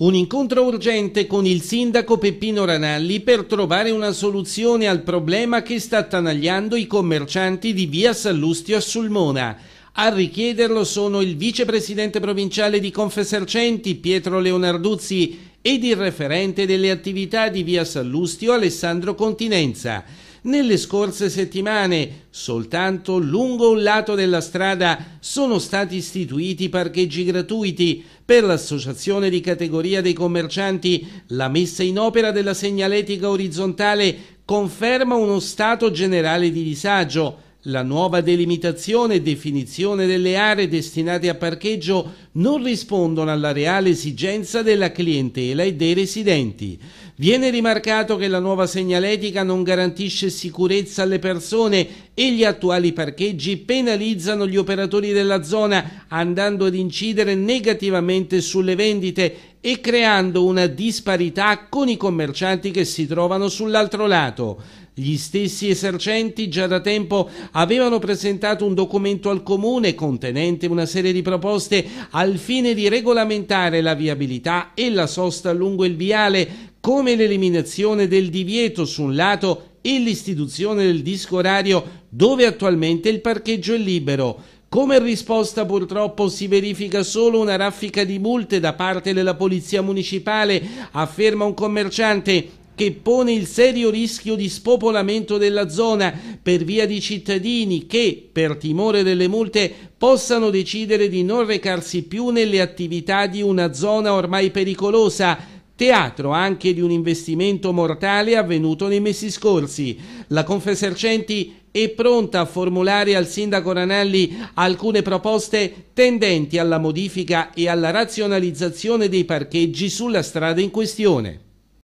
Un incontro urgente con il sindaco Peppino Ranalli per trovare una soluzione al problema che sta attanagliando i commercianti di via Sallustio a Sulmona. A richiederlo sono il vicepresidente provinciale di Confesercenti Pietro Leonarduzzi ed il referente delle attività di via Sallustio Alessandro Continenza. Nelle scorse settimane soltanto lungo un lato della strada sono stati istituiti parcheggi gratuiti per l'associazione di categoria dei commercianti. La messa in opera della segnaletica orizzontale conferma uno stato generale di disagio. La nuova delimitazione e definizione delle aree destinate a parcheggio non rispondono alla reale esigenza della clientela e dei residenti. Viene rimarcato che la nuova segnaletica non garantisce sicurezza alle persone e gli attuali parcheggi penalizzano gli operatori della zona andando ad incidere negativamente sulle vendite e creando una disparità con i commercianti che si trovano sull'altro lato. Gli stessi esercenti già da tempo avevano presentato un documento al comune contenente una serie di proposte al fine di regolamentare la viabilità e la sosta lungo il viale come l'eliminazione del divieto su un lato e l'istituzione del disco orario dove attualmente il parcheggio è libero. Come risposta purtroppo si verifica solo una raffica di multe da parte della polizia municipale, afferma un commerciante che pone il serio rischio di spopolamento della zona per via di cittadini che, per timore delle multe, possano decidere di non recarsi più nelle attività di una zona ormai pericolosa teatro anche di un investimento mortale avvenuto nei mesi scorsi. La Confesercenti è pronta a formulare al sindaco Ranalli alcune proposte tendenti alla modifica e alla razionalizzazione dei parcheggi sulla strada in questione.